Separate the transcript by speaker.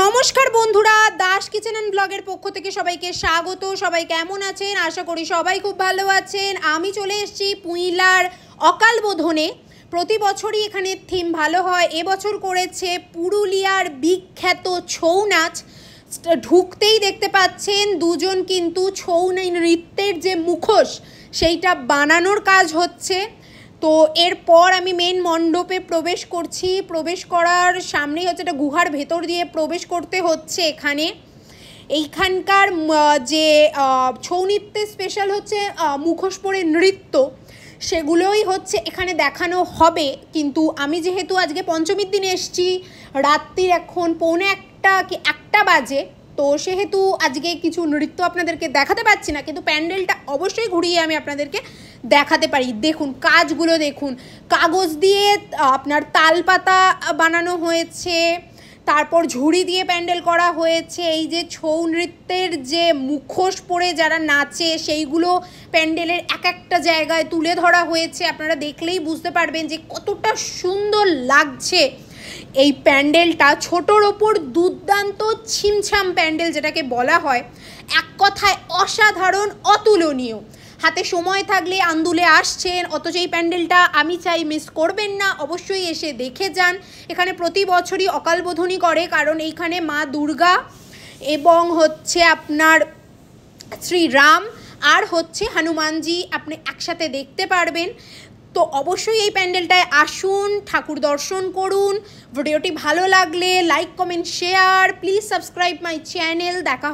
Speaker 1: নমস্কার বন্ধুরা Das kitchen and ব্লগের পক্ষ থেকে সবাইকে স্বাগত সবাই কেমন আছেন আশা করি সবাই খুব ভালো আছেন আমি চলে এসেছি পুঁইলার অকাল বোধনে প্রতি বছরই এখানে থিম ভালো হয় এবছর করেছে পুরুলিয়ার বিখ্যাত ছৌ নাচ ঢুকতেই দেখতে পাচ্ছেন দুজন কিন্তু ছৌ নৃত্যের যে মুখোশ সেইটা বানানোর কাজ হচ্ছে তো এরপর আমি মেন মণ্ডপে প্রবেশ করছি প্রবেশ করার সামনেই হচ্ছে এটা গুহার ভেতর দিয়ে প্রবেশ করতে হচ্ছে এখানে এইখানকার যে ছৌ নৃত্যের স্পেশাল হচ্ছে মুখোশ পরে নৃত্য সেগুলোই হচ্ছে এখানে দেখানো হবে কিন্তু আমি যেহেতু আজকে পঞ্চমীর দিনে এসছি রাত্রির এখন পৌনে একটা কি একটা বাজে তো সেহেতু আজকে কিছু নৃত্য আপনাদেরকে দেখাতে পারছি না কিন্তু প্যান্ডেলটা অবশ্যই ঘুরিয়ে আমি আপনাদেরকে দেখাতে পারি দেখুন কাজগুলো দেখুন কাগজ দিয়ে আপনার তালপাতা বানানো হয়েছে তারপর ঝুড়ি দিয়ে প্যান্ডেল করা হয়েছে এই যে ছৌ নৃত্যের যে মুখোশ পরে যারা নাচে সেইগুলো প্যান্ডেলের এক একটা জায়গায় তুলে ধরা হয়েছে আপনারা দেখলেই বুঝতে পারবেন যে কতটা সুন্দর লাগছে এই প্যান্ডেলটা ছোটোর ওপর দুর্দান্ত ছিমছাম প্যান্ডেল যেটাকে বলা হয় এক কথায় অসাধারণ অতুলনীয় হাতে সময় থাকলে আন্দুলে আসছেন অথচ এই প্যান্ডেলটা আমি চাই মিস করবেন না অবশ্যই এসে দেখে যান এখানে প্রতি বছরই অকালবোধনই করে কারণ এইখানে মা দুর্গা এবং হচ্ছে আপনার শ্রীরাম আর হচ্ছে হনুমানজি আপনি একসাথে দেখতে পারবেন তো অবশ্যই এই প্যান্ডেলটায় আসুন ঠাকুর দর্শন করুন ভিডিওটি ভালো লাগলে like comment share please subscribe my channel দেখা